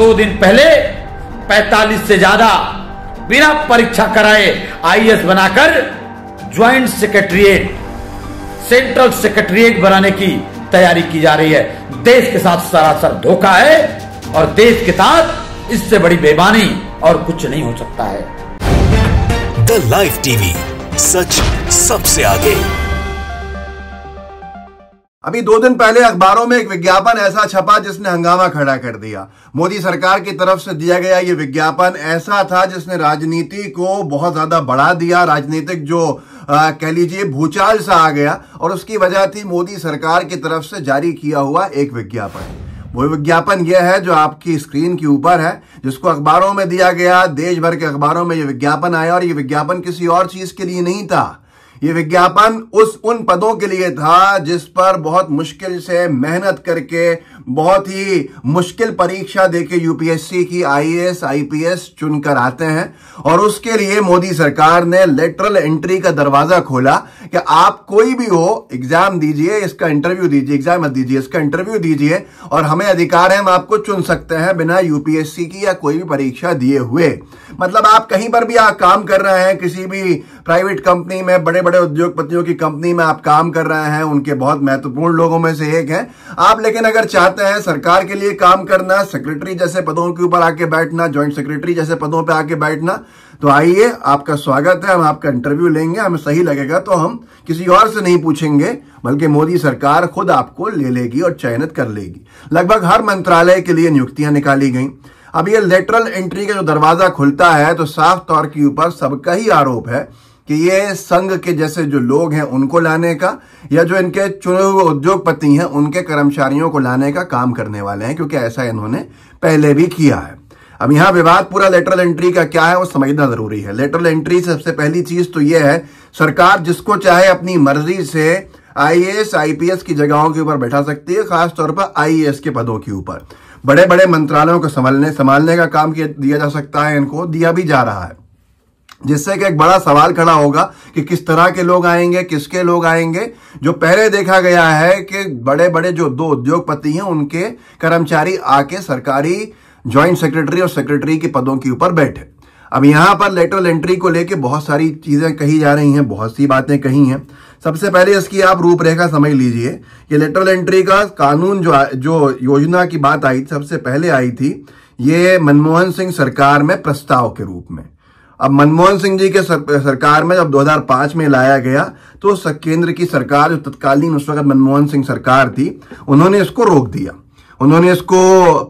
दो दिन पहले 45 से ज्यादा बिना परीक्षा कराए आईएएस बनाकर ज्वाइंट सेक्रेटरिएट सेंट्रल सेक्रेटरिएट बनाने की तैयारी की जा रही है देश के साथ सरासर धोखा है और देश के साथ इससे बड़ी बेमानी और कुछ नहीं हो सकता है द लाइफ टीवी सच सबसे आगे अभी दो दिन पहले अखबारों में एक विज्ञापन ऐसा छपा जिसने हंगामा खड़ा कर दिया मोदी सरकार की तरफ से दिया गया ये विज्ञापन ऐसा था जिसने राजनीति को बहुत ज्यादा बढ़ा दिया राजनीतिक जो कह लीजिए भूचाल सा आ गया और उसकी वजह थी मोदी सरकार की तरफ से जारी किया हुआ एक विज्ञापन वो विज्ञापन यह है जो आपकी स्क्रीन के ऊपर है जिसको अखबारों में दिया गया देश भर के अखबारों में ये विज्ञापन आया और ये विज्ञापन किसी और चीज के लिए नहीं था ये विज्ञापन उस उन पदों के लिए था जिस पर बहुत मुश्किल से मेहनत करके बहुत ही मुश्किल परीक्षा देके यूपीएससी की आईएएस आईपीएस चुनकर आते हैं और उसके लिए मोदी सरकार ने लेटरल एंट्री का दरवाजा खोला कि आप कोई भी हो एग्जाम दीजिए इसका इंटरव्यू दीजिए एग्जाम मत दीजिए इसका इंटरव्यू दीजिए और हमें अधिकार है हम आपको चुन सकते हैं बिना यूपीएससी की या कोई भी परीक्षा दिए हुए मतलब आप कहीं पर भी आप काम कर रहे हैं किसी भी प्राइवेट कंपनी में बड़े बड़े उद्योगपतियों की कंपनी में आप काम कर रहे हैं उनके बहुत महत्वपूर्ण लोगों में से एक हैं आप लेकिन अगर चाहते हैं सरकार के लिए काम करना सेक्रेटरी जैसे पदों के ऊपर आके बैठना ज्वाइंट सेक्रेटरी जैसे पदों पर आके बैठना तो आइए आपका स्वागत है हम आपका इंटरव्यू लेंगे हमें सही लगेगा तो हम किसी और से नहीं पूछेंगे बल्कि मोदी सरकार खुद आपको ले लेगी और चयनित कर लेगी लगभग हर मंत्रालय के लिए नियुक्तियां निकाली गई अब ये लेटरल एंट्री का जो दरवाजा खुलता है तो साफ तौर के ऊपर सबका ही आरोप है कि ये संघ के जैसे जो लोग हैं उनको लाने का या जो इनके चुने हुए उद्योगपति हैं उनके कर्मचारियों को लाने का काम करने वाले हैं क्योंकि ऐसा इन्होंने पहले भी किया है अब यहां विवाद पूरा लेटरल एंट्री का क्या है वो समझना जरूरी है लेटरल एंट्री सबसे पहली चीज तो यह है सरकार जिसको चाहे अपनी मर्जी से आईएएस आईपीएस की जगहों के ऊपर बैठा सकती है खासतौर पर आईएएस के पदों के ऊपर बड़े बड़े मंत्रालयों को संभालने संभालने का काम किया दिया जा सकता है इनको दिया भी जा रहा है जिससे कि एक बड़ा सवाल खड़ा होगा कि किस तरह के लोग आएंगे किसके लोग आएंगे जो पहले देखा गया है कि बड़े बड़े जो दो उद्योगपति हैं उनके कर्मचारी आके सरकारी ज्वाइंट सेक्रेटरी और सेक्रेटरी के पदों के ऊपर बैठे अब यहां पर लेटरल एंट्री को लेके बहुत सारी चीजें कही जा रही हैं बहुत सी बातें कही हैं सबसे पहले इसकी आप रूपरेखा समझ लीजिए ये लेटरल एंट्री का कानून जो जो योजना की बात आई सबसे पहले आई थी ये मनमोहन सिंह सरकार में प्रस्ताव के रूप में अब मनमोहन सिंह जी के सरकार में जब 2005 में लाया गया तो केंद्र की सरकार जो तत्कालीन उस वक्त मनमोहन सिंह सरकार थी उन्होंने इसको रोक दिया उन्होंने इसको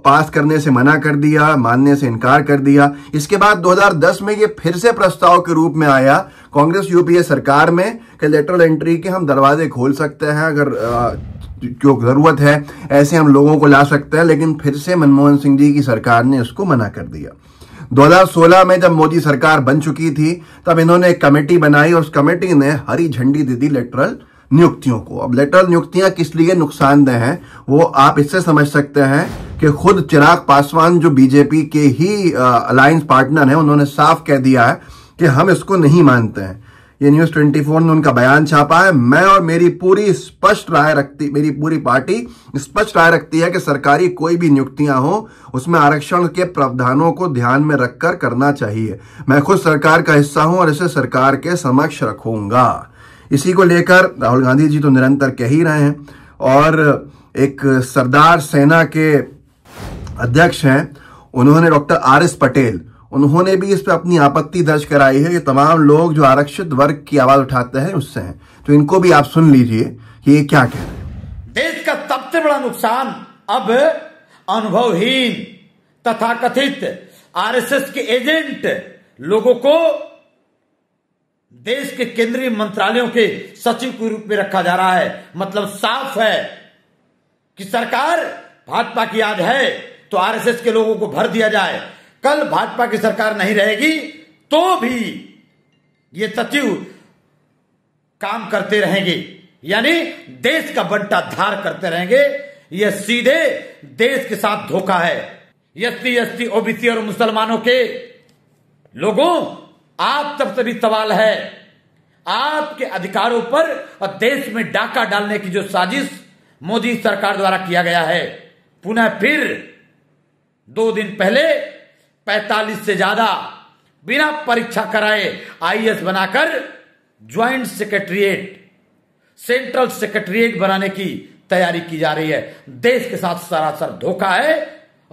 पास करने से मना कर दिया मानने से इनकार कर दिया इसके बाद 2010 में ये फिर से प्रस्ताव के रूप में आया कांग्रेस यूपीए सरकार में कि लेटरल एंट्री के हम दरवाजे खोल सकते हैं अगर जो जरूरत है ऐसे हम लोगों को ला सकते हैं लेकिन फिर से मनमोहन सिंह जी की सरकार ने इसको मना कर दिया 2016 में जब मोदी सरकार बन चुकी थी तब इन्होंने एक कमेटी बनाई और उस कमेटी ने हरी झंडी दे दी लेटरल नियुक्तियों को अब लेटरल नियुक्तियां किस लिए नुकसानदेह हैं वो आप इससे समझ सकते हैं कि खुद चिराग पासवान जो बीजेपी के ही अलायंस पार्टनर हैं उन्होंने साफ कह दिया है कि हम इसको नहीं मानते हैं ये न्यूज 24 ने उनका बयान छापा है मैं और मेरी पूरी स्पष्ट राय रखती मेरी पूरी पार्टी स्पष्ट राय रखती है कि सरकारी कोई भी नियुक्तियां हो उसमें आरक्षण के प्रावधानों को ध्यान में रखकर करना चाहिए मैं खुद सरकार का हिस्सा हूं और इसे सरकार के समक्ष रखूंगा इसी को लेकर राहुल गांधी जी तो निरंतर कह ही रहे हैं और एक सरदार सेना के अध्यक्ष हैं उन्होंने डॉक्टर आर एस पटेल उन्होंने भी इस पर अपनी आपत्ति दर्ज कराई है ये तमाम लोग जो आरक्षित वर्ग की आवाज उठाते हैं उससे हैं तो इनको भी आप सुन लीजिए कि ये क्या कह रहे हैं देश का सबसे बड़ा नुकसान अब अनुभवहीन तथा कथित आरएसएस के एजेंट लोगों को देश के केंद्रीय मंत्रालयों के सचिव के रूप में रखा जा रहा है मतलब साफ है कि सरकार भाजपा की याद है तो आरएसएस के लोगों को भर दिया जाए कल भाजपा की सरकार नहीं रहेगी तो भी ये सचिव काम करते रहेंगे यानी देश का बंटा धार करते रहेंगे यह सीधे देश के साथ धोखा है एससी एसटी ओबीसी और मुसलमानों के लोगों आप तब से भी सवाल है आपके अधिकारों पर और देश में डाका डालने की जो साजिश मोदी सरकार द्वारा किया गया है पुनः फिर दो दिन पहले पैतालीस से ज्यादा बिना परीक्षा कराए आईएएस बनाकर ज्वाइंट सेक्रेटरिएट सेंट्रल सेक्रेटरिएट बनाने की तैयारी की जा रही है देश के साथ सरासर धोखा है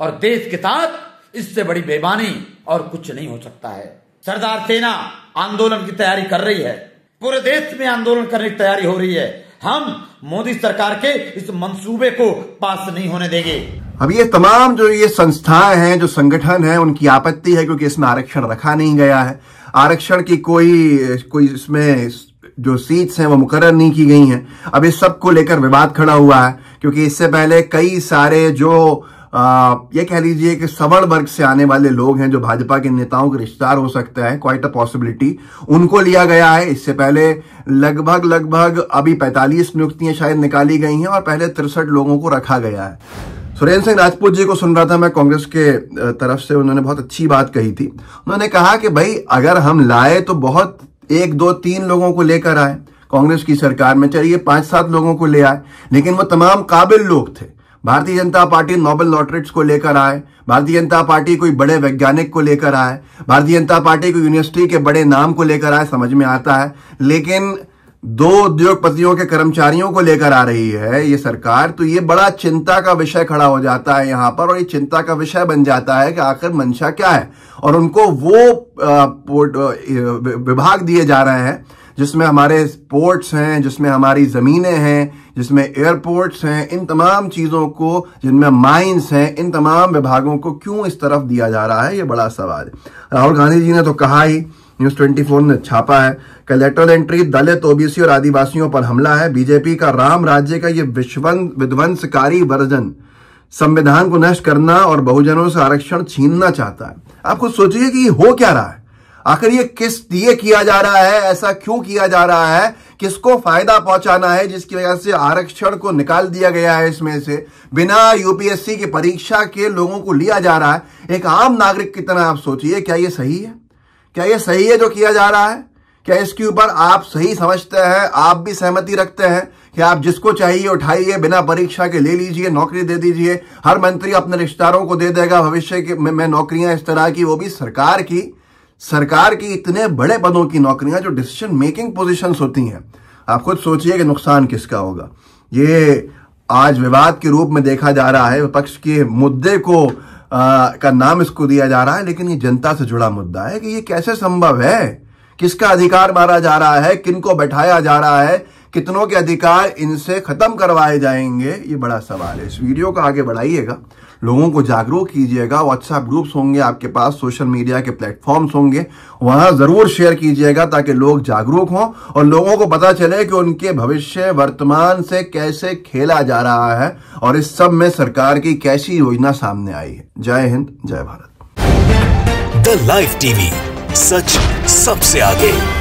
और देश के साथ इससे बड़ी बेमानी और कुछ नहीं हो सकता है सरदार सेना आंदोलन की तैयारी कर रही है पूरे देश में आंदोलन करने की तैयारी हो रही है हम मोदी सरकार के इस मंसूबे को पास नहीं होने देंगे अब ये तमाम जो ये संस्थाएं हैं जो संगठन हैं उनकी आपत्ति है क्योंकि इसमें आरक्षण रखा नहीं गया है आरक्षण की कोई कोई इसमें जो सीट्स हैं वो मुकर नहीं की गई हैं अब इस सब को लेकर विवाद खड़ा हुआ है क्योंकि इससे पहले कई सारे जो आ, ये कह लीजिए कि सवर्ण वर्ग से आने वाले लोग हैं जो भाजपा के नेताओं के रिश्तेदार हो सकते हैं क्वाइट अ पॉसिबिलिटी उनको लिया गया है इससे पहले लगभग लगभग अभी 45 नियुक्तियां शायद निकाली गई हैं और पहले तिरसठ लोगों को रखा गया है सुरेंद्र सिंह राजपूत जी को सुन रहा था मैं कांग्रेस के तरफ से उन्होंने बहुत अच्छी बात कही थी उन्होंने कहा कि भाई अगर हम लाए तो बहुत एक दो तीन लोगों को लेकर आए कांग्रेस की सरकार में चलिए पांच सात लोगों को ले आए लेकिन वो तमाम काबिल लोग थे भारतीय जनता पार्टी नोबेल लॉटरेट्स को लेकर आए भारतीय जनता पार्टी कोई बड़े वैज्ञानिक को लेकर आए भारतीय जनता पार्टी को यूनिवर्सिटी के बड़े नाम को लेकर आए समझ में आता है लेकिन दो उद्योगपतियों के कर्मचारियों को लेकर आ रही है ये सरकार तो ये बड़ा चिंता का विषय खड़ा हो जाता है यहां पर और ये चिंता का विषय बन जाता है कि आखिर मंशा क्या है और उनको वो विभाग दिए जा रहे हैं जिसमें हमारे पोर्ट्स हैं जिसमें हमारी ज़मीनें हैं जिसमें एयरपोर्ट्स हैं इन तमाम चीज़ों को जिनमें माइंस हैं इन तमाम विभागों को क्यों इस तरफ दिया जा रहा है ये बड़ा सवाल राहुल गांधी जी ने तो कहा ही न्यूज 24 ने छापा है कलेक्टर एंट्री दलित ओबीसी और आदिवासियों पर हमला है बीजेपी का राम राज्य का ये विध्वंसकारी वर्जन संविधान को नष्ट करना और बहुजनों से आरक्षण छीनना चाहता है आप खुद सोचिए कि हो क्या रहा है आखिर ये किस दिए किया जा रहा है ऐसा क्यों किया जा रहा है किसको फायदा पहुंचाना है जिसकी वजह से आरक्षण को निकाल दिया गया है इसमें से बिना यूपीएससी की परीक्षा के लोगों को लिया जा रहा है एक आम नागरिक की तरह आप सोचिए क्या ये सही है क्या ये सही है जो किया जा रहा है क्या इसके ऊपर आप सही समझते हैं आप भी सहमति रखते हैं कि आप जिसको चाहिए उठाइए बिना परीक्षा के ले लीजिए नौकरी दे दीजिए हर मंत्री अपने रिश्तेदारों को दे देगा भविष्य के में, में नौकरियां इस तरह की वो भी सरकार की सरकार की इतने बड़े पदों की नौकरियां जो डिसीजन मेकिंग पोजिशन होती हैं आप खुद सोचिए कि नुकसान किसका होगा ये आज विवाद के रूप में देखा जा रहा है विपक्ष के मुद्दे को आ, का नाम इसको दिया जा रहा है लेकिन ये जनता से जुड़ा मुद्दा है कि ये कैसे संभव है किसका अधिकार मारा जा रहा है किनको बैठाया जा रहा है कितनों के अधिकार इनसे खत्म करवाए जाएंगे ये बड़ा सवाल है इस वीडियो को आगे बढ़ाइएगा लोगों को जागरूक कीजिएगा व्हाट्सएप ग्रुप्स होंगे आपके पास सोशल मीडिया के प्लेटफॉर्म्स होंगे वहां जरूर शेयर कीजिएगा ताकि लोग जागरूक हों और लोगों को पता चले कि उनके भविष्य वर्तमान से कैसे खेला जा रहा है और इस सब में सरकार की कैसी योजना सामने आई है जय हिंद जय भारत द लाइव टीवी सच सबसे आगे